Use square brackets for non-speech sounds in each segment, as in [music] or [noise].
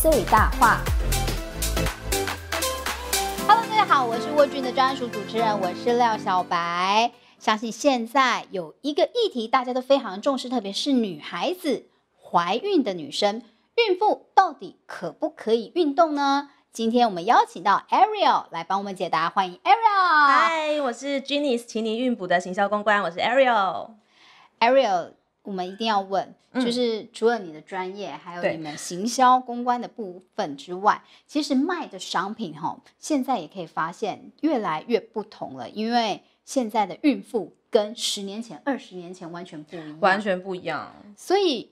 最大化。Hello，大家好，我是沃俊的专属主持人，我是廖小白。相信现在有一个议题大家都非常重视，特别是女孩子怀孕的女生，孕妇到底可不可以运动呢？今天我们邀请到 Ariel 来帮我们解答，欢迎 Ariel。嗨，我是 Genius 麒你孕哺的行销公关，我是 Ariel。Ariel。我们一定要问，就是除了你的专业，还有你们行销公关的部分之外，其实卖的商品哈，现在也可以发现越来越不同了。因为现在的孕妇跟十年前、二十年前完全不一样，完全不一样。所以，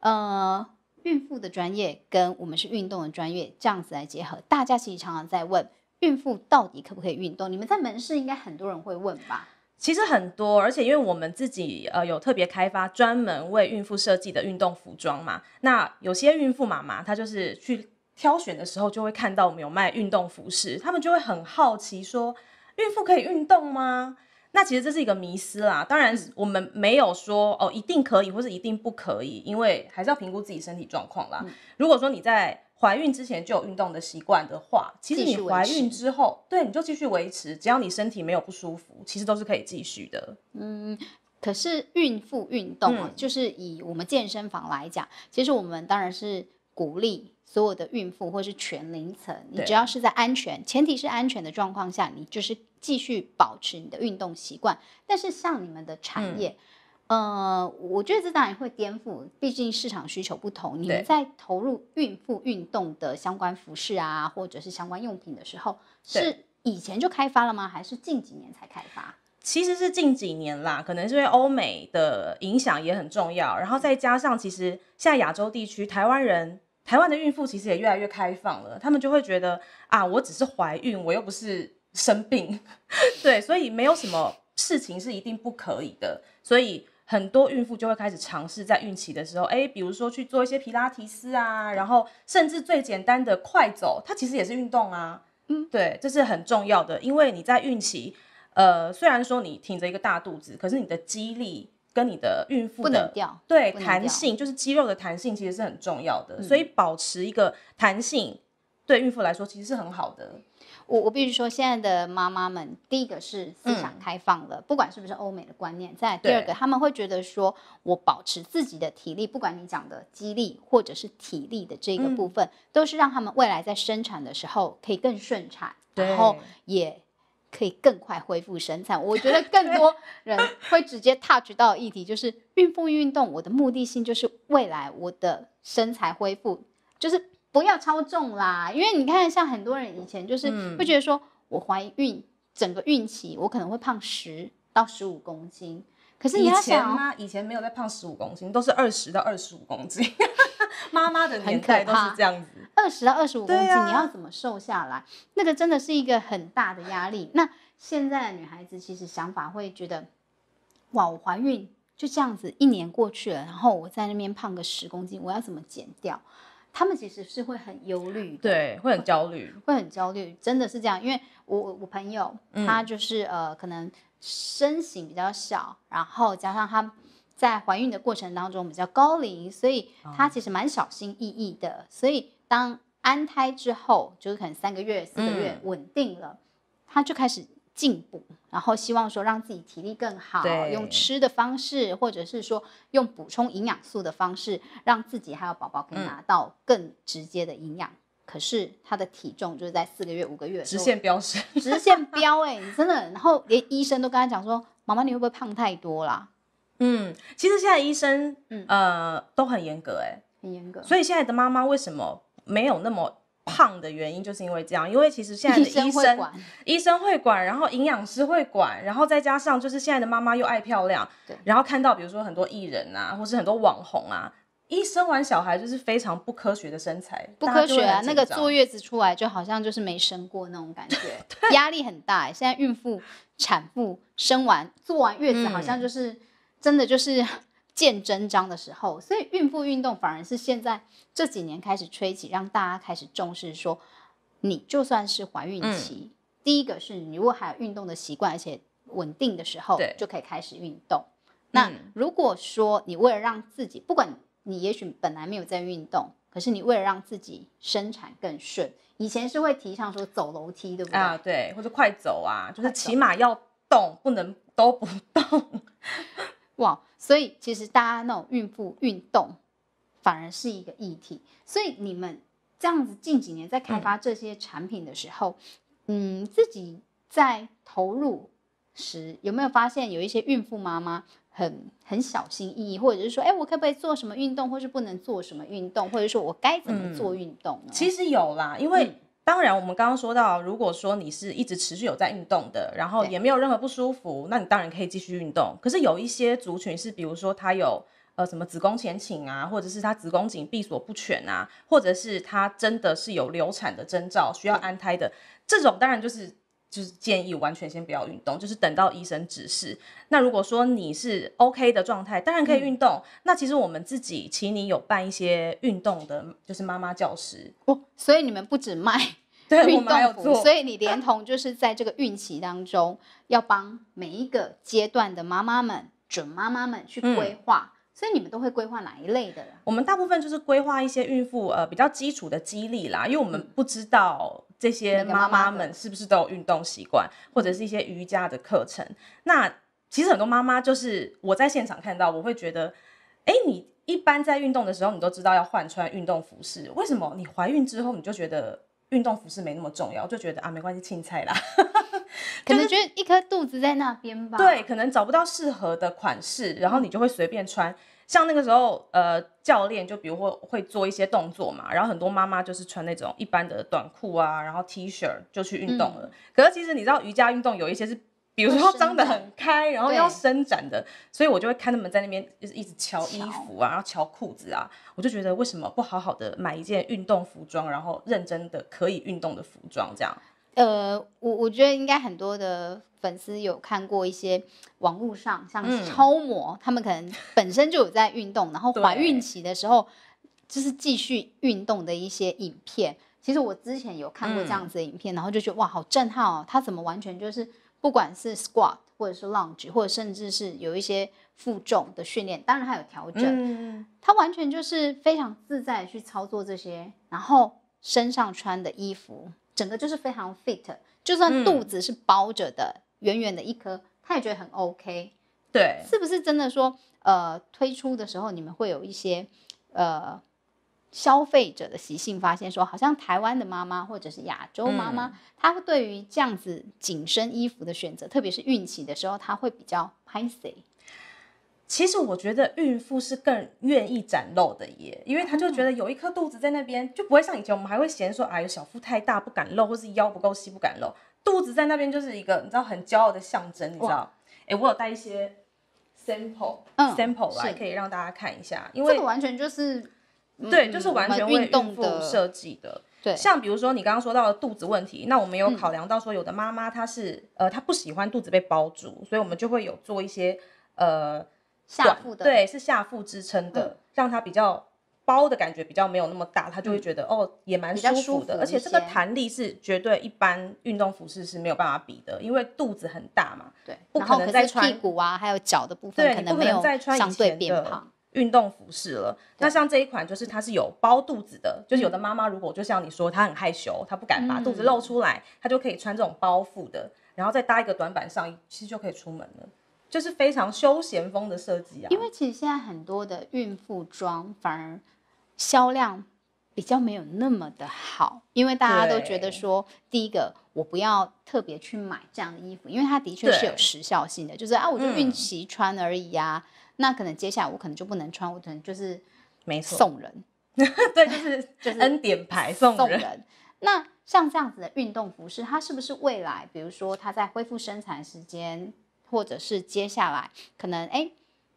呃，孕妇的专业跟我们是运动的专业这样子来结合，大家其实常常在问孕妇到底可不可以运动？你们在门市应该很多人会问吧？其实很多，而且因为我们自己呃有特别开发专门为孕妇设计的运动服装嘛，那有些孕妇妈妈她就是去挑选的时候就会看到我们有卖运动服饰，他们就会很好奇说，孕妇可以运动吗？那其实这是一个迷思啦。当然我们没有说哦一定可以或是一定不可以，因为还是要评估自己身体状况啦。如果说你在怀孕之前就有运动的习惯的话，其实你怀孕之后，对你就继续维持，只要你身体没有不舒服，其实都是可以继续的。嗯，可是孕妇运动啊，就是以我们健身房来讲，其实我们当然是鼓励所有的孕妇或是全龄层，你只要是在安全，前提是安全的状况下，你就是继续保持你的运动习惯。但是像你们的产业。呃，我觉得这当然会颠覆，毕竟市场需求不同。你们在投入孕妇运动的相关服饰啊，或者是相关用品的时候，是以前就开发了吗？还是近几年才开发？其实是近几年啦，可能是因为欧美的影响也很重要。然后再加上，其实现在亚洲地区，台湾人、台湾的孕妇其实也越来越开放了。他们就会觉得啊，我只是怀孕，我又不是生病，[laughs] 对，所以没有什么事情是一定不可以的。所以。很多孕妇就会开始尝试在孕期的时候，哎，比如说去做一些皮拉提斯啊，然后甚至最简单的快走，它其实也是运动啊。嗯，对，这是很重要的，因为你在孕期，呃，虽然说你挺着一个大肚子，可是你的肌力跟你的孕妇的对弹性，就是肌肉的弹性，其实是很重要的。所以保持一个弹性，对孕妇来说其实是很好的。我我必须说，现在的妈妈们，第一个是思想开放了，不管是不是欧美的观念。再第二个，他们会觉得说，我保持自己的体力，不管你讲的肌力或者是体力的这个部分，都是让他们未来在生产的时候可以更顺产，然后也可以更快恢复生产。我觉得更多人会直接 touch 到议题，就是孕妇运动，我的目的性就是未来我的身材恢复，就是。不要超重啦，因为你看，像很多人以前就是会觉得说，我怀孕整个孕期我可能会胖十到十五公斤。可是以前吗？以前没有在胖十五公斤，都是二十到二十五公斤。[laughs] 妈妈的年代都是这样子，二十到二十五公斤，你要怎么瘦下来？那个真的是一个很大的压力。那现在的女孩子其实想法会觉得，哇，我怀孕就这样子，一年过去了，然后我在那边胖个十公斤，我要怎么减掉？他们其实是会很忧虑，对，会很焦虑，会很焦虑，真的是这样。因为我我朋友她就是呃，可能身形比较小，然后加上她在怀孕的过程当中比较高龄，所以她其实蛮小心翼翼的。所以当安胎之后，就是可能三个月、四个月稳定了，她就开始。进补，然后希望说让自己体力更好，用吃的方式，或者是说用补充营养素的方式，让自己还有宝宝可以拿到更直接的营养。可是他的体重就是在四个月、五个月直线飙升，直线飙哎，真的，然后连医生都跟他讲说，妈妈你会不会胖太多啦？”嗯，其实现在医生，嗯呃都很严格哎，很严格。所以现在的妈妈为什么没有那么？胖的原因就是因为这样，因为其实现在的医生、医生会管，然后营养师会管，然后再加上就是现在的妈妈又爱漂亮，对，然后看到比如说很多艺人啊，或是很多网红啊，一生完小孩就是非常不科学的身材，不科学啊，那个坐月子出来就好像就是没生过那种感觉，压力很大。现在孕妇、产妇生完坐完月子，好像就是真的就是。见真章的时候，所以孕妇运动反而是现在这几年开始吹起，让大家开始重视。说你就算是怀孕期，第一个是你如果还有运动的习惯，而且稳定的时候，就可以开始运动。那如果说你为了让自己，不管你也许本来没有在运动，可是你为了让自己生产更顺，以前是会提倡说走楼梯，对不对？啊，对，或者快走啊，就是起码要动，不能都不动。哇。所以其实大家那种孕妇运动，反而是一个议题。所以你们这样子近几年在开发这些产品的时候，嗯，自己在投入时有没有发现有一些孕妇妈妈很很小心翼翼，或者是说，哎，我可不可以做什么运动，或是不能做什么运动，或者说我该怎么做运动？其实有啦，因为。当然，我们刚刚说到，如果说你是一直持续有在运动的，然后也没有任何不舒服，那你当然可以继续运动。可是有一些族群是，比如说她有呃什么子宫前倾啊，或者是她子宫颈闭锁不全啊，或者是她真的是有流产的征兆需要安胎的，这种当然就是。就是建议完全先不要运动，就是等到医生指示。那如果说你是 OK 的状态，当然可以运动。那其实我们自己，请你有办一些运动的，就是妈妈教室。哦，所以你们不止卖 [laughs] 运动服，所以你连同就是在这个孕期当中，要帮每一个阶段的妈妈们、准妈妈们去规划。所以你们都会规划哪一类的？我们大部分就是规划一些孕妇，呃，比较基础的肌力啦，因为我们不知道。这些妈妈们是不是都有运动习惯，或者是一些瑜伽的课程？那其实很多妈妈就是我在现场看到，我会觉得，哎，你一般在运动的时候，你都知道要换穿运动服饰，为什么你怀孕之后你就觉得运动服饰没那么重要，就觉得啊没关系，青菜啦，[laughs] 可能觉得一颗肚子在那边吧，对，可能找不到适合的款式，然后你就会随便穿。像那个时候，呃，教练就比如会会做一些动作嘛，然后很多妈妈就是穿那种一般的短裤啊，然后 T 恤就去运动了。可是其实你知道，瑜伽运动有一些是，比如说张得很开，然后要伸展的，所以我就会看他们在那边就是一直敲衣服啊，然后敲裤子啊，我就觉得为什么不好好的买一件运动服装，然后认真的可以运动的服装这样。呃，我我觉得应该很多的粉丝有看过一些网络上像超模，他们可能本身就有在运动，然后怀孕期的时候就是继续运动的一些影片。其实我之前有看过这样子的影片，然后就觉得哇，好震撼哦！她怎么完全就是不管是 squat 或者是 lunge，或者甚至是有一些负重的训练，当然还有调整，她完全就是非常自在去操作这些，然后身上穿的衣服。整个就是非常 fit，就算肚子是包着的，圆圆的一颗，她也觉得很 OK。对，是不是真的说，呃，推出的时候你们会有一些呃消费者的习性发现，说好像台湾的妈妈或者是亚洲妈妈，她对于这样子紧身衣服的选择，特别是孕期的时候，她会比较 p i c y 其实我觉得孕妇是更愿意展露的耶，因为她就觉得有一颗肚子在那边，就不会像以前我们还会嫌说，哎呦小腹太大不敢露，或是腰不够细不敢露，肚子在那边就是一个你知道很骄傲的象征，你知道？哎，我有带一些 sample sample 来可以让大家看一下，因为完全就是对，就是完全为孕妇设计的。对，像比如说你刚刚说到的肚子问题，那我们有考量到说有的妈妈她是呃她不喜欢肚子被包住，所以我们就会有做一些呃。下腹的，对，是下腹支撑的，让它比较包的感觉比较没有那么大，它就会觉得哦也蛮舒服的。而且这个弹力是绝对一般运动服饰是没有办法比的，因为肚子很大嘛，对，不可能再穿屁股啊，还有脚的部分，对，你不能再穿以前的运动服饰了。那像这一款就是它是有包肚子的，就是有的妈妈如果就像你说她很害羞，她不敢把肚子露出来，她就可以穿这种包腹的，然后再搭一个短版上衣，其实就可以出门了。就是非常休闲风的设计啊，因为其实现在很多的孕妇装反而销量比较没有那么的好，因为大家都觉得说，第一个我不要特别去买这样的衣服，因为它的确是有时效性的，就是啊，我就孕期穿而已呀，那可能接下来我可能就不能穿，我可能就是没错送人，[laughs] 对，就是就是恩典牌送人。那像这样子的运动服饰，它是不是未来，比如说它在恢复生产时间？或者是接下来可能哎，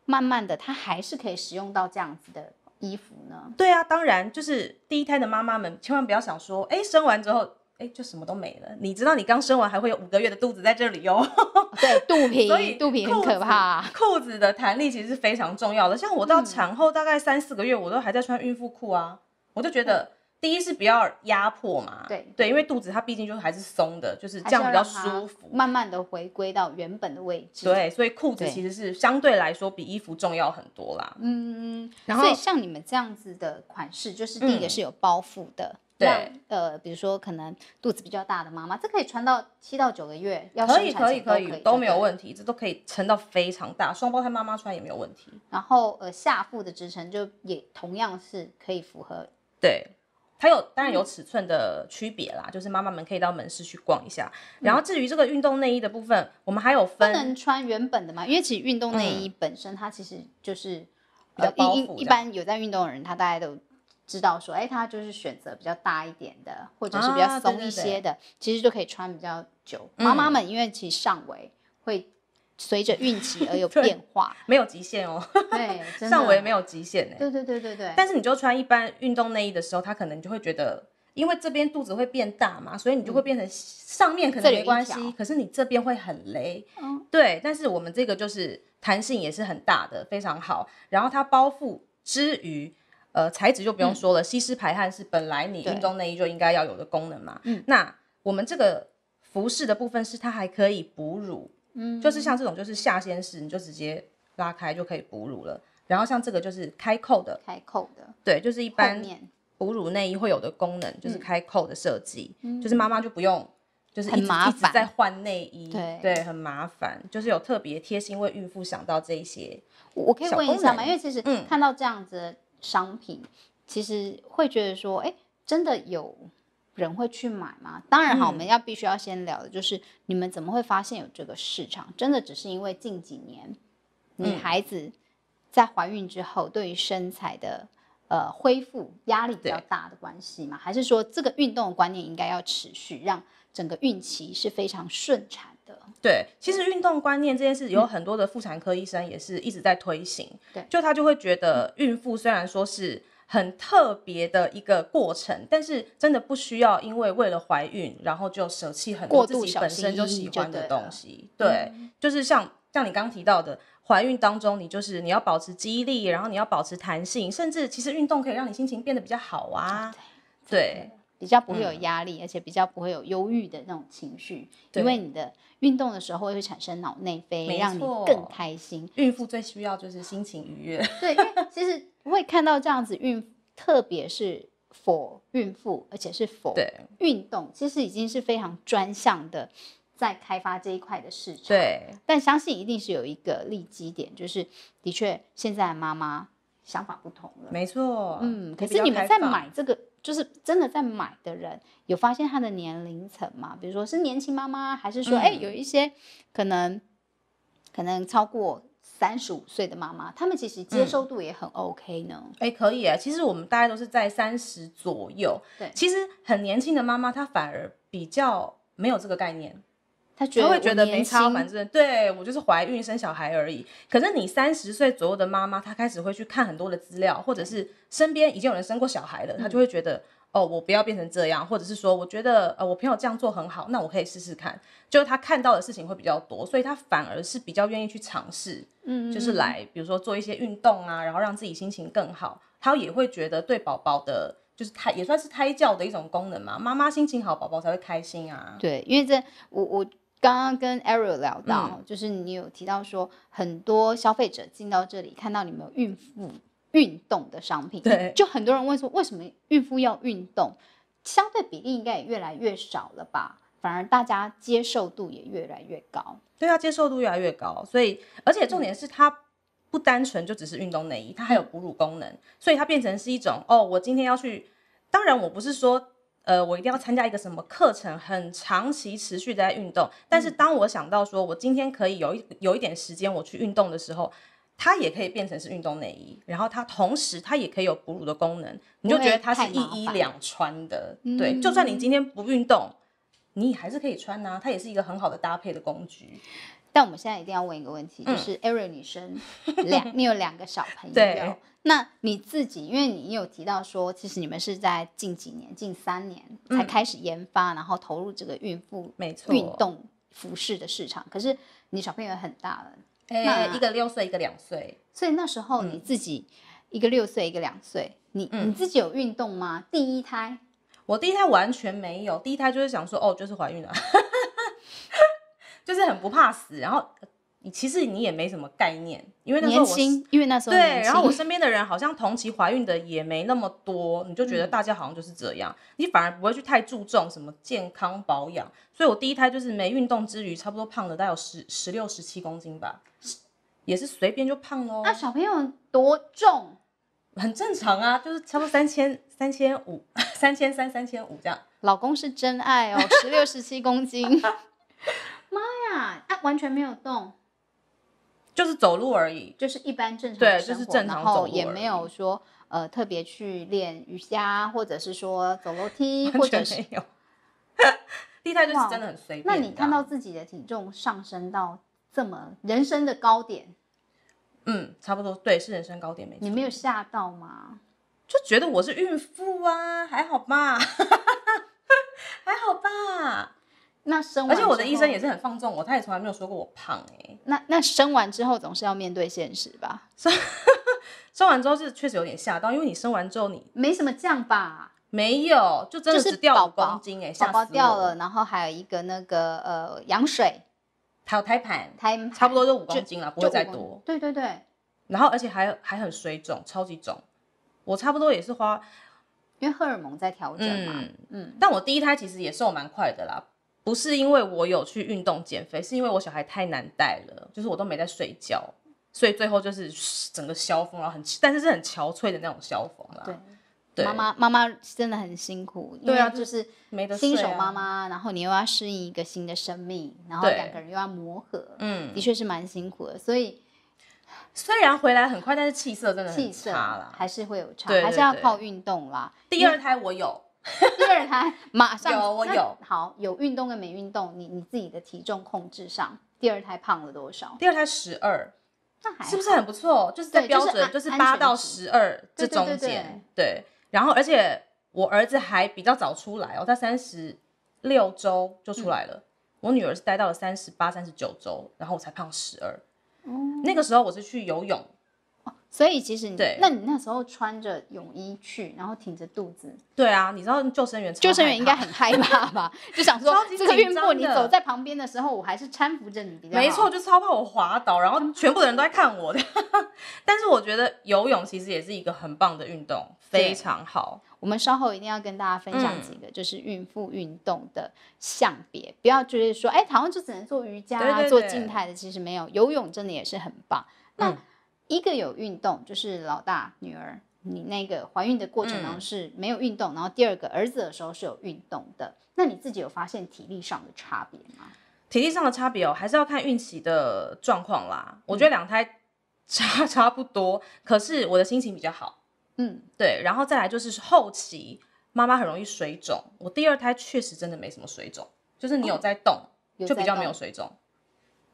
慢慢的他还是可以使用到这样子的衣服呢。对啊，当然就是第一胎的妈妈们千万不要想说，哎，生完之后哎就什么都没了。你知道你刚生完还会有五个月的肚子在这里哦。对，肚 [laughs] 皮，所以肚皮很可怕。裤子的弹力其实是非常重要的。像我到产后大概三四个月，我都还在穿孕妇裤啊，我就觉得。第一是比较压迫嘛，对对，因为肚子它毕竟就还是松的，就是这样比较舒服，慢慢的回归到原本的位置。对，所以裤子其实是相对来说比衣服重要很多啦。嗯，然后所以像你们这样子的款式，就是第一个是有包覆的，对，呃，比如说可能肚子比较大的妈妈，这可以穿到七到九个月要生产以可以，都没有问题，这都可以撑到非常大，双胞胎妈妈穿也没有问题。然后呃，下腹的支撑就也同样是可以符合，对。它有当然有尺寸的区别啦，就是妈妈们可以到门市去逛一下。然后至于这个运动内衣的部分，我们还有分能穿原本的吗？因为其实运动内衣本身它其实就是较包袱。一般有在运动的人，他大家都知道说，哎，他就是选择比较大一点的，或者是比较松一些的，其实就可以穿比较久。妈妈们因为其实上围会。随着运气而有 [laughs] 变化，没有极限哦。对，[laughs] 上围没有极限哎。对对对对对。但是你就穿一般运动内衣的时候，它可能你就会觉得，因为这边肚子会变大嘛，所以你就会变成上面可能没关系，可是你这边会很勒。嗯。对，但是我们这个就是弹性也是很大的，非常好。然后它包覆之余，呃，材质就不用说了，吸湿排汗是本来你运动内衣就应该要有的功能嘛。嗯。那我们这个服饰的部分是它还可以哺乳。嗯，就是像这种就是下先式，你就直接拉开就可以哺乳了。然后像这个就是开扣的，开扣的，对，就是一般哺乳内衣会有的功能，就是开扣的设计，就是妈妈就不用，就是很麻烦在换内衣，对对，很麻烦，就是有特别贴心为孕妇想到这些。我可以问一下吗？因为其实看到这样子的商品，其实会觉得说，哎，真的有。人会去买吗？当然好，我们要必须要先聊的就是你们怎么会发现有这个市场？真的只是因为近几年女孩子在怀孕之后对于身材的呃恢复压力比较大的关系吗？还是说这个运动观念应该要持续，让整个孕期是非常顺产的？对，其实运动观念这件事，有很多的妇产科医生也是一直在推行。对，就他就会觉得孕妇虽然说是。很特别的一个过程，但是真的不需要，因为为了怀孕，然后就舍弃很多自己本身就喜欢的东西。对，就是像像你刚刚提到的，怀孕当中，你就是你要保持记忆力，然后你要保持弹性，甚至其实运动可以让你心情变得比较好啊。对，比较不会有压力，而且比较不会有忧郁的那种情绪，因为你的运动的时候会产生脑内啡，让你更开心。孕妇最需要就是心情愉悦。对，因为其实。会看到这样子孕，特别是 for 孕妇，而且是 for 运动，其实已经是非常专项的，在开发这一块的市场。对，但相信一定是有一个利基点，就是的确现在妈妈想法不同了。没错。嗯，可是你们在买这个，就是真的在买的人，有发现他的年龄层吗？比如说是年轻妈妈，还是说哎有一些可能可能超过。三十五岁的妈妈，她们其实接收度也很 OK 呢。哎，可以啊。其实我们大家都是在三十左右。对，其实很年轻的妈妈，她反而比较没有这个概念，她会觉得没差，反正对我就是怀孕生小孩而已。可是你三十岁左右的妈妈，她开始会去看很多的资料，或者是身边已经有人生过小孩了，她就会觉得。哦，我不要变成这样，或者是说，我觉得呃，我朋友这样做很好，那我可以试试看。就是他看到的事情会比较多，所以他反而是比较愿意去尝试，嗯，就是来，比如说做一些运动啊，然后让自己心情更好。他也会觉得对宝宝的，就是胎也算是胎教的一种功能嘛，妈妈心情好，宝宝才会开心啊。对，因为这我我刚刚跟 Ariel 聊到，就是你有提到说，很多消费者进到这里看到你们孕妇。运动的商品，对，就很多人问说，为什么孕妇要运动？相对比例应该也越来越少了吧？反而大家接受度也越来越高。对啊，接受度越来越高，所以而且重点是它不单纯就只是运动内衣，它还有哺乳功能，所以它变成是一种哦，我今天要去。当然，我不是说呃，我一定要参加一个什么课程，很长期持续在运动。但是当我想到说我今天可以有一有一点时间我去运动的时候。它也可以变成是运动内衣，然后它同时它也可以有哺乳的功能，你就觉得它是一衣两穿的。对，就算你今天不运动，你还是可以穿呐。它也是一个很好的搭配的工具。但我们现在一定要问一个问题，就是艾瑞女生两，[laughs] 你有两个小朋友，那你自己，因为你有提到说，其实你们是在近几年、近三年才开始研发，然后投入这个孕妇运动服饰的市场。可是你小朋友很大了。那一个六岁，一个两岁，所以那时候你自己一个六岁，一个两岁，你你自己有运动吗？第一胎，我第一胎完全没有，第一胎就是想说哦，就是怀孕了，[laughs] 就是很不怕死，然后。你其实你也没什么概念，因为那时候我，因为那时候对，然后我身边的人好像同期怀孕的也没那么多，你就觉得大家好像就是这样，你反而不会去太注重什么健康保养，所以我第一胎就是没运动之余，差不多胖了大概有十十六十七公斤吧，也是随便就胖喽。那小朋友多重？[laughs] 很正常啊，就是差不多三千三千五 [laughs] 三千三三千五这样。老公是真爱哦，十六十七公斤。[laughs] 妈呀，啊完全没有动。就是走路而已，就是一般正常对，就是正常，走也没有说呃特别去练瑜伽，或者是说走楼梯，或者没有。地态就是真的很随便。那你看到自己的体重上升到这么人生的高点，嗯，差不多，对，是人生高点，没你没有吓到吗？就觉得我是孕妇啊，还好吧，[laughs] 还好吧。那生而且我的医生也是很放纵我，他也从来没有说过我胖哎。那那生完之后总是要面对现实吧？[laughs] 生完之后是确实有点吓到，因为你生完之后你没什么降吧？没有，就真的只掉五公斤哎，吓死掉了。然后还有一个那个呃羊水，还有胎盘，胎差不多就五公斤了，不会再多。对对对。然后而且还还很水肿，超级肿。我差不多也是花，因为荷尔蒙在调整嘛。嗯嗯。但我第一胎其实也瘦蛮快的啦。不是因为我有去运动减肥，是因为我小孩太难带了，就是我都没在睡觉，所以最后就是整个消风了，很但是是很憔悴的那种消风啦。对，妈妈妈妈真的很辛苦。对啊，就是新手妈妈，然后你又要适应一个新的生命，然后两个人又要磨合，嗯，的确是蛮辛苦的。所以虽然回来很快，但是气色真的气色还是会有差，还是要靠运动啦。第二胎我有。[laughs] 第二胎马上有，我有好有运动跟没运动，你你自己的体重控制上，第二胎胖了多少？第二胎十二，那还是不是很不错？就是在标准，就是八到十二这中间，对。然后而且我儿子还比较早出来哦，他三十六周就出来了。我女儿是待到了三十八、三十九周，然后我才胖十二。哦，那个时候我是去游泳。所以其实你，那你那时候穿着泳衣去，然后挺着肚子，对啊，你知道救生员，救生员应该很害怕吧？就想说这个孕妇你走在旁边的时候，我还是搀扶着你比较没错，就超怕我滑倒，然后全部的人都在看我的。[laughs] 但是我觉得游泳其实也是一个很棒的运动，非常好。我们稍后一定要跟大家分享几个，就是孕妇运动的项别，不要就是说，哎，好像就只能做瑜伽，做静态的，其实没有，游泳真的也是很棒。那。一个有运动，就是老大女儿，你那个怀孕的过程当中是没有运动，然后第二个儿子的时候是有运动的。那你自己有发现体力上的差别吗？体力上的差别哦，还是要看孕期的状况啦。我觉得两胎差 [laughs] 差不多，可是我的心情比较好，嗯，对。然后再来就是后期妈妈很容易水肿，我第二胎确实真的没什么水肿，就是你有在动，就比较没有水肿。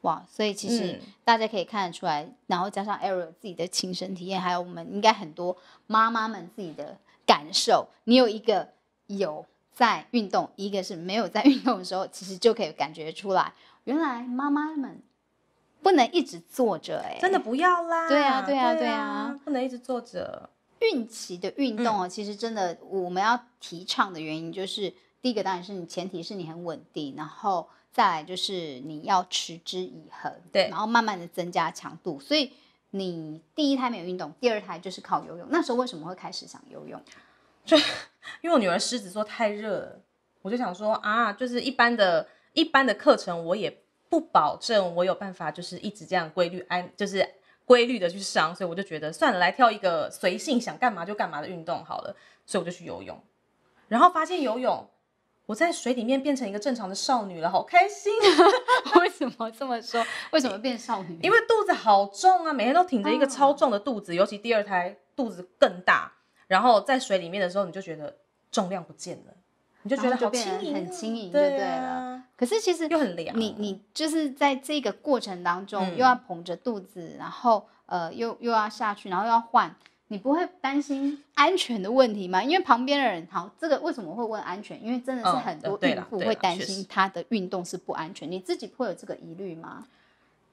哇，所以其实大家可以看得出来，然后加上 e l 自己的亲身体验，还有我们应该很多妈妈们自己的感受，你有一个有在运动，一个是没有在运动的时候，其实就可以感觉出来，原来妈妈们不能一直坐着哎，真的不要啦，对啊对啊对啊，不能一直坐着，孕期的运动啊，其实真的我们要提倡的原因就是，第一个当然是你前提是你很稳定，然后。再来就是你要持之以恒，对，然后慢慢的增加强度。所以你第一胎没有运动，第二胎就是靠游泳。那时候为什么会开始想游泳？[laughs] 就因为我女儿狮子座太热了，我就想说啊，就是一般的一般的课程，我也不保证我有办法，就是一直这样规律安，就是规律的去上。所以我就觉得算了，来跳一个随性想干嘛就干嘛的运动好了。所以我就去游泳，然后发现游泳。我在水里面变成一个正常的少女了，好开心！[laughs] 为什么这么说？为什么变少女？因为肚子好重啊，每天都挺着一个超重的肚子，尤其第二胎肚子更大。然后在水里面的时候，你就觉得重量不见了，你就觉得好轻盈、很轻盈，对对？可是其实又很凉。你你就是在这个过程当中，又要捧着肚子，然后呃，又又要下去，然后又要换。你不会担心安全的问题吗？因为旁边的人好，这个为什么会问安全？因为真的是很多孕妇会担心她的运动是不安全。你自己会有这个疑虑吗？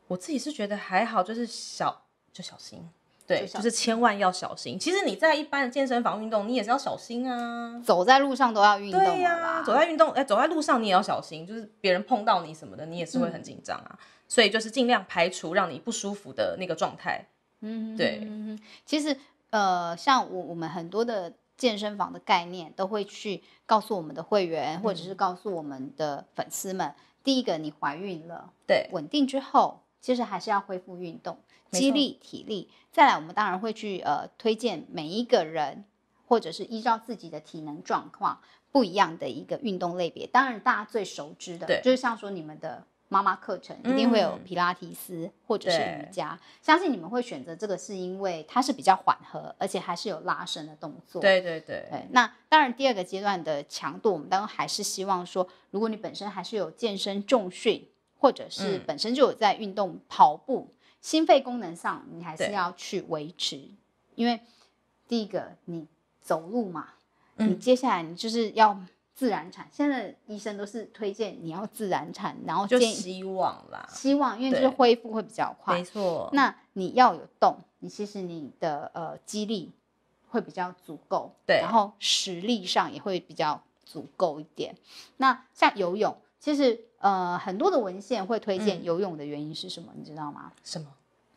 我自己是觉得还好，就是小就小心，对，就是千万要小心。其实你在一般的健身房运动，你也是要小心啊。走在路上都要运动对呀，走在运动哎，走在路上你也要小心，就是别人碰到你什么的，你也是会很紧张啊。所以就是尽量排除让你不舒服的那个状态。嗯，对，其实。呃，像我我们很多的健身房的概念都会去告诉我们的会员，或者是告诉我们的粉丝们，第一个你怀孕了，对，稳定之后，其实还是要恢复运动，肌力、体力。再来，我们当然会去呃推荐每一个人，或者是依照自己的体能状况不一样的一个运动类别。当然，大家最熟知的就是像说你们的。妈妈课程一定会有皮拉提斯或者是瑜伽，相信你们会选择这个，是因为它是比较缓和，而且还是有拉伸的动作。对对对。那当然，第二个阶段的强度，我们当然还是希望说，如果你本身还是有健身重训，或者是本身就有在运动跑步，心肺功能上你还是要去维持，因为第一个你走路嘛，你接下来你就是要。自然产，现在医生都是推荐你要自然产，然后就希望啦，希望因为就是恢复会比较快，没错。那你要有动，你其实你的呃肌力会比较足够，对，然后实力上也会比较足够一点。那像游泳，其实呃很多的文献会推荐游泳的原因是什么，你知道吗？什么？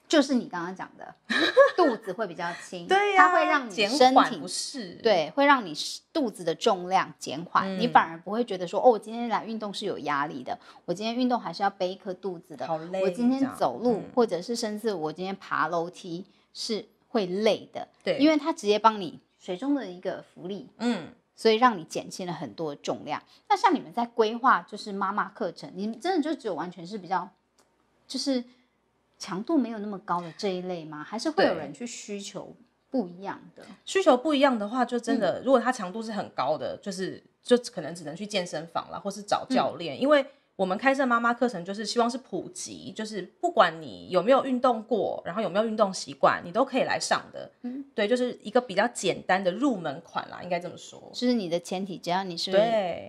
就是你刚刚讲的，[laughs] 肚子会比较轻，对呀，它会让你身体不是，对，会让你肚子的重量减缓，你反而不会觉得说，哦，我今天来运动是有压力的，我今天运动还是要背一颗肚子的，好累。我今天走路，或者是甚至我今天爬楼梯是会累的，对，因为它直接帮你水中的一个浮力，嗯，所以让你减轻了很多重量。那像你们在规划就是妈妈课程，你们真的就只有完全是比较，就是。强度没有那么高的这一类吗？还是会有人去需求不一样的？需求不一样的话，就真的如果他强度是很高的，就是就可能只能去健身房了，或是找教练，因为。我们开设妈妈课程，就是希望是普及，就是不管你有没有运动过，然后有没有运动习惯，你都可以来上的。嗯，对，就是一个比较简单的入门款啦，应该这么说。就是你的前提，只要你是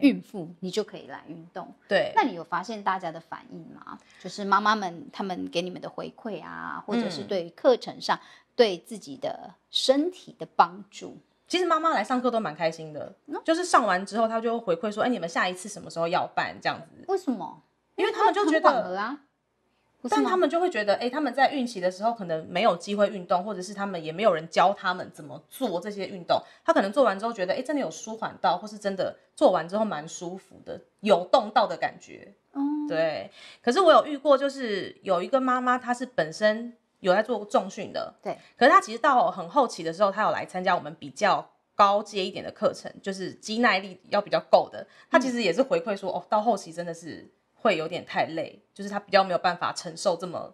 孕妇，你就可以来运动。对，那你有发现大家的反应吗？就是妈妈们他们给你们的回馈啊，或者是对课程上对自己的身体的帮助。其实妈妈来上课都蛮开心的，就是上完之后，她就回馈说：“哎，你们下一次什么时候要办这样子？”为什么？因为他们就觉得啊，但他们就会觉得，哎，他们在孕期的时候可能没有机会运动，或者是他们也没有人教他们怎么做这些运动。他可能做完之后觉得，哎，真的有舒缓到，或是真的做完之后蛮舒服的，有动到的感觉。哦，对。可是我有遇过，就是有一个妈妈，她是本身。有在做重训的，对。可是他其实到很后期的时候，他有来参加我们比较高阶一点的课程，就是肌耐力要比较够的。他其实也是回馈说，哦，到后期真的是会有点太累，就是他比较没有办法承受这么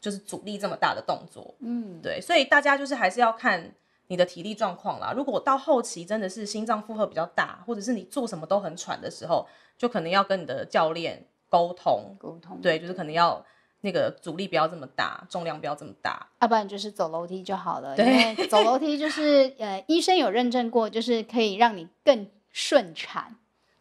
就是阻力这么大的动作，嗯，对。所以大家就是还是要看你的体力状况啦。如果到后期真的是心脏负荷比较大，或者是你做什么都很喘的时候，就可能要跟你的教练沟通，沟通，对，就是可能要。那个阻力不要这么大，重量不要这么大，啊，不然就是走楼梯就好了。对，走楼梯就是呃，医生有认证过，就是可以让你更顺产。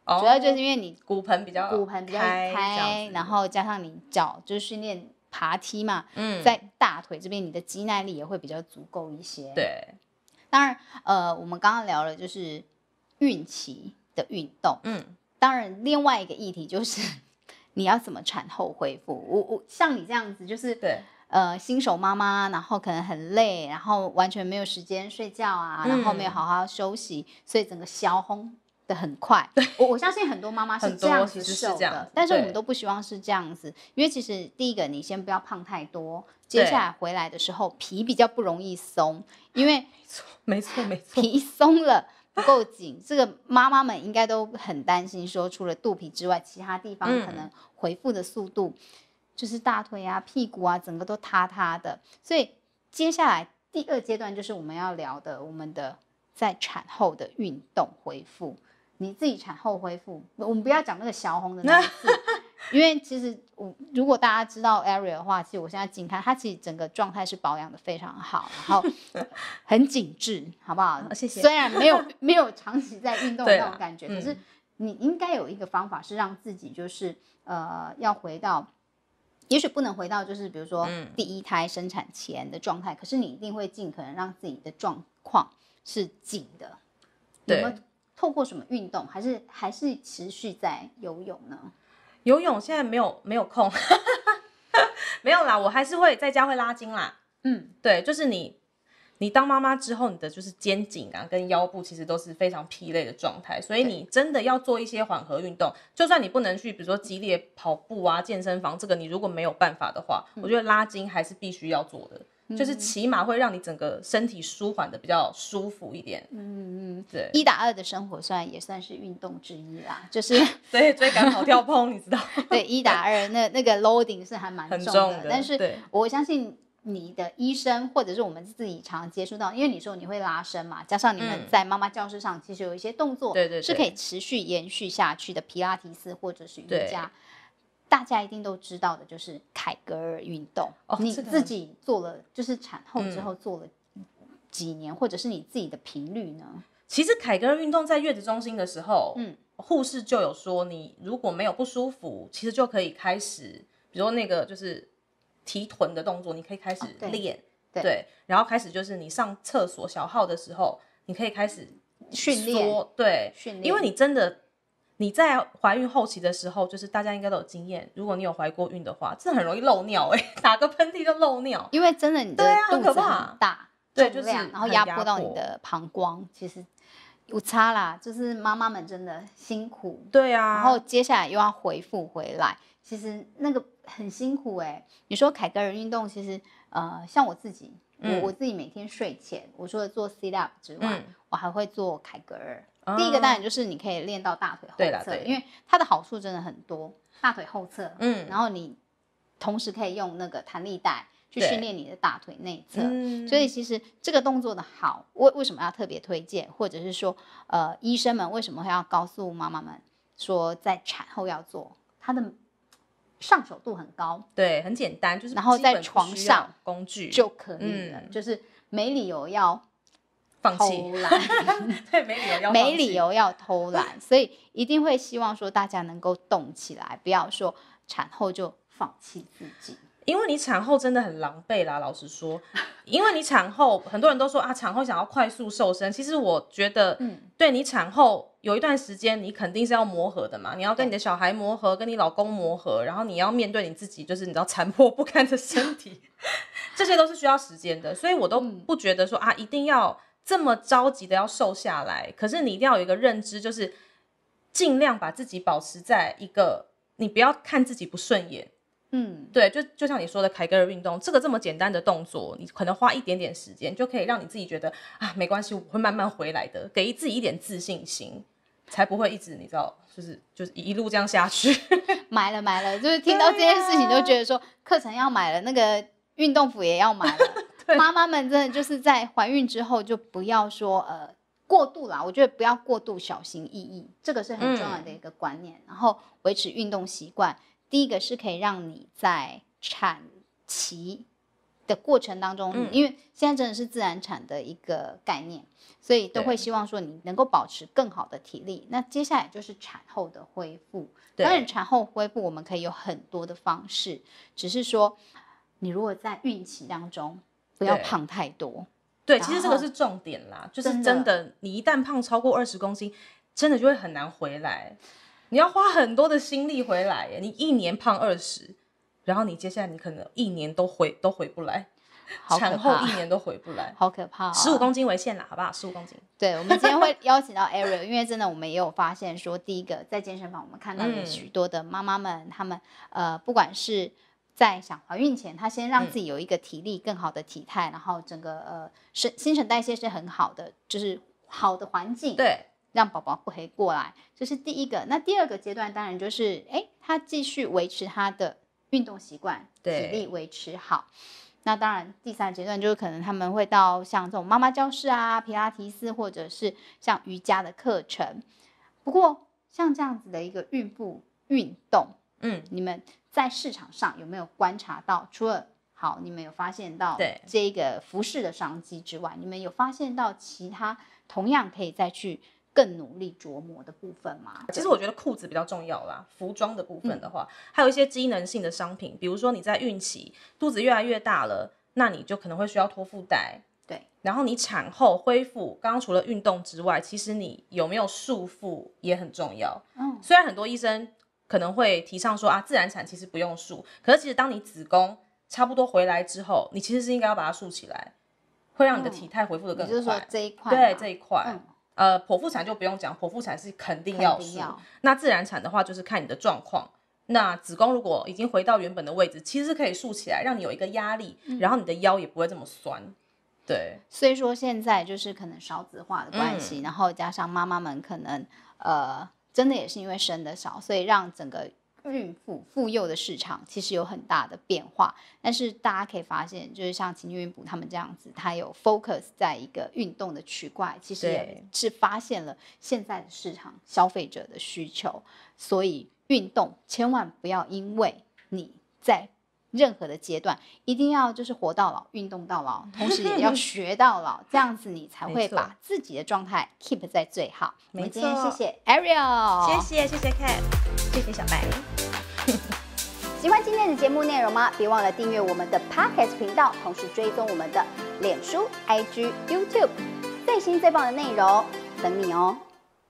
哦。主要就是因为你骨盆比较骨盆比较开，然后加上你脚就是训练爬梯嘛，在大腿这边你的肌耐力也会比较足够一些。对。当然，呃，我们刚刚聊了就是孕期的运动，嗯，当然另外一个议题就是。你要怎么产后恢复？我我像你这样子，就是对，呃，新手妈妈，然后可能很累，然后完全没有时间睡觉啊，然后没有好好休息，所以整个消红的很快。我我相信很多妈妈 [laughs] 是这样子瘦的，但是我们都不希望是这样子，因为其实第一个你先不要胖太多，接下来回来的时候皮比较不容易松，因为没 [laughs] 错没错没错，[laughs] 皮松了不够紧，这个妈妈们应该都很担心说，除了肚皮之外，其他地方可能。回复的速度就是大腿啊、屁股啊，整个都塌塌的。所以接下来第二阶段就是我们要聊的，我们的在产后的运动恢复。你自己产后恢复，我们不要讲那个小红的那一次，[laughs] 因为其实我如果大家知道 a r i e 的话，其实我现在近看她，其实整个状态是保养的非常好，然后 [laughs] 很紧致，好不好？谢谢。虽然没有没有长期在运动那种感觉，可是。你应该有一个方法是让自己就是呃要回到，也许不能回到就是比如说第一胎生产前的状态，可是你一定会尽可能让自己的状况是紧的。有没透过什么运动，还是还是持续在游泳呢？游泳现在没有没有空，[laughs] 没有啦，我还是会在家会拉筋啦。嗯，对，就是你。你当妈妈之后，你的就是肩颈啊跟腰部其实都是非常疲累的状态，所以你真的要做一些缓和运动。就算你不能去，比如说激烈跑步啊、健身房，这个你如果没有办法的话，我觉得拉筋还是必须要做的，就是起码会让你整个身体舒缓的比较舒服一点。嗯嗯，对。一打二的生活算也算是运动之一啦，就是所 [laughs] 以追赶跑跳碰，你知道？[laughs] 对，一打二那那个 loading 是还蛮重的，但是我相信。你的医生或者是我们自己常常接触到，因为你说你会拉伸嘛，加上你们在妈妈教室上其实有一些动作，对对，是可以持续延续下去的。皮拉提斯或者是瑜伽，大家一定都知道的，就是凯格尔运动。你自己做了，就是产后之后做了几年，或者是你自己的频率呢？其实凯格尔运动在月子中心的时候，嗯，护士就有说，你如果没有不舒服，其实就可以开始，比如那个就是。提臀的动作，你可以开始练，对，然后开始就是你上厕所小号的时候，你可以开始训练，对，训练，因为你真的你在怀孕后期的时候，就是大家应该都有经验，如果你有怀过孕的话，这很容易漏尿哎，[laughs] 打个喷嚏就漏尿，因为真的你的肚子很大，对，就是然后压迫到你的膀胱，其实有差啦，就是妈妈们真的辛苦，对啊，然后接下来又要回复回来。其实那个很辛苦哎，你说凯格尔运动，其实呃，像我自己，我我自己每天睡前我除了做 sit up 之外，我还会做凯格尔。第一个当然就是你可以练到大腿后侧，因为它的好处真的很多。大腿后侧，嗯，然后你同时可以用那个弹力带去训练你的大腿内侧。所以其实这个动作的好，为为什么要特别推荐，或者是说呃，医生们为什么会要告诉妈妈们说在产后要做它的？上手度很高，对，很简单，就是然后在床上工具就可以了，就是没理由要偷懒，[laughs] 对，没理由要没理由要偷懒，[laughs] 所以一定会希望说大家能够动起来，不要说产后就放弃自己，因为你产后真的很狼狈啦，老实说，[laughs] 因为你产后很多人都说啊，产后想要快速瘦身，其实我觉得，嗯，对你产后。有一段时间，你肯定是要磨合的嘛，你要跟你的小孩磨合，跟你老公磨合，然后你要面对你自己，就是你知道残破不堪的身体，[laughs] 这些都是需要时间的，所以我都不觉得说啊，一定要这么着急的要瘦下来。可是你一定要有一个认知，就是尽量把自己保持在一个，你不要看自己不顺眼，嗯，对，就就像你说的凯格尔运动，这个这么简单的动作，你可能花一点点时间就可以让你自己觉得啊，没关系，我会慢慢回来的，给自己一点自信心。才不会一直你知道，就是就是一路这样下去，[laughs] 买了买了，就是听到这件事情就觉得说课程要买了，那个运动服也要买了。[laughs] 妈妈们真的就是在怀孕之后就不要说呃过度啦，我觉得不要过度小心翼翼，这个是很重要的一个观念。然后维持运动习惯，第一个是可以让你在产期。的过程当中，因为现在真的是自然产的一个概念，所以都会希望说你能够保持更好的体力。那接下来就是产后的恢复。当然产后恢复我们可以有很多的方式，只是说你如果在孕期当中不要胖太多。对，其实这个是重点啦，就是真的，你一旦胖超过二十公斤，真的就会很难回来，你要花很多的心力回来耶。你一年胖二十。然后你接下来你可能一年都回都回不来，[laughs] 产后一年都回不来，[laughs] 好可怕。十五公斤为限啦，好不好？十五公斤。对，我们今天会邀请到 Ariel，因为真的我们也有发现说，第一个在健身房我们看到许多的妈妈们，她们呃不管是，在想怀孕前，她先让自己有一个体力更好的体态，然后整个呃新新陈代谢是很好的，就是好的环境，对，让宝宝可以过来。这是第一个，那第二个阶段当然就是哎，她继续维持她的。运动习惯，体力维持好。那当然，第三阶段就是可能他们会到像这种妈妈教室啊、皮拉提斯，或者是像瑜伽的课程。不过，像这样子的一个孕妇运动，嗯，你们在市场上有没有观察到？除了好，你们有发现到这一个服饰的商机之外，你们有发现到其他同样可以再去？更努力琢磨的部分嘛，其实我觉得裤子比较重要啦。服装的部分的话，还有一些机能性的商品，比如说你在孕期肚子越来越大了，那你就可能会需要托腹带。对。然后你产后恢复，刚刚除了运动之外，其实你有没有束缚也很重要。嗯。虽然很多医生可能会提倡说啊，自然产其实不用束，可是其实当你子宫差不多回来之后，你其实是应该要把它束起来，会让你的体态恢复得更快。就是说这一块。对这一块。呃，剖腹产就不用讲，剖腹产是肯定要竖。那自然产的话，就是看你的状况。那子宫如果已经回到原本的位置，其实可以竖起来，让你有一个压力，然后你的腰也不会这么酸。对，所以说现在就是可能少子化的关系，然后加上妈妈们可能呃，真的也是因为生的少，所以让整个。孕妇、妇幼的市场其实有很大的变化，但是大家可以发现，就是像秦孕补他们这样子，它有 focus 在一个运动的区块，其实也是发现了现在的市场消费者的需求，所以运动千万不要因为你在。任何的阶段，一定要就是活到老，运动到老，同时也要 [laughs] 学到老，这样子你才会把自己的状态 keep 在最好。今天谢谢 Ariel，谢谢谢谢 Cat，谢谢小白。[laughs] 喜欢今天的节目内容吗？别忘了订阅我们的 Pocket 频道，同时追踪我们的脸书、IG、YouTube，最新最棒的内容等你哦。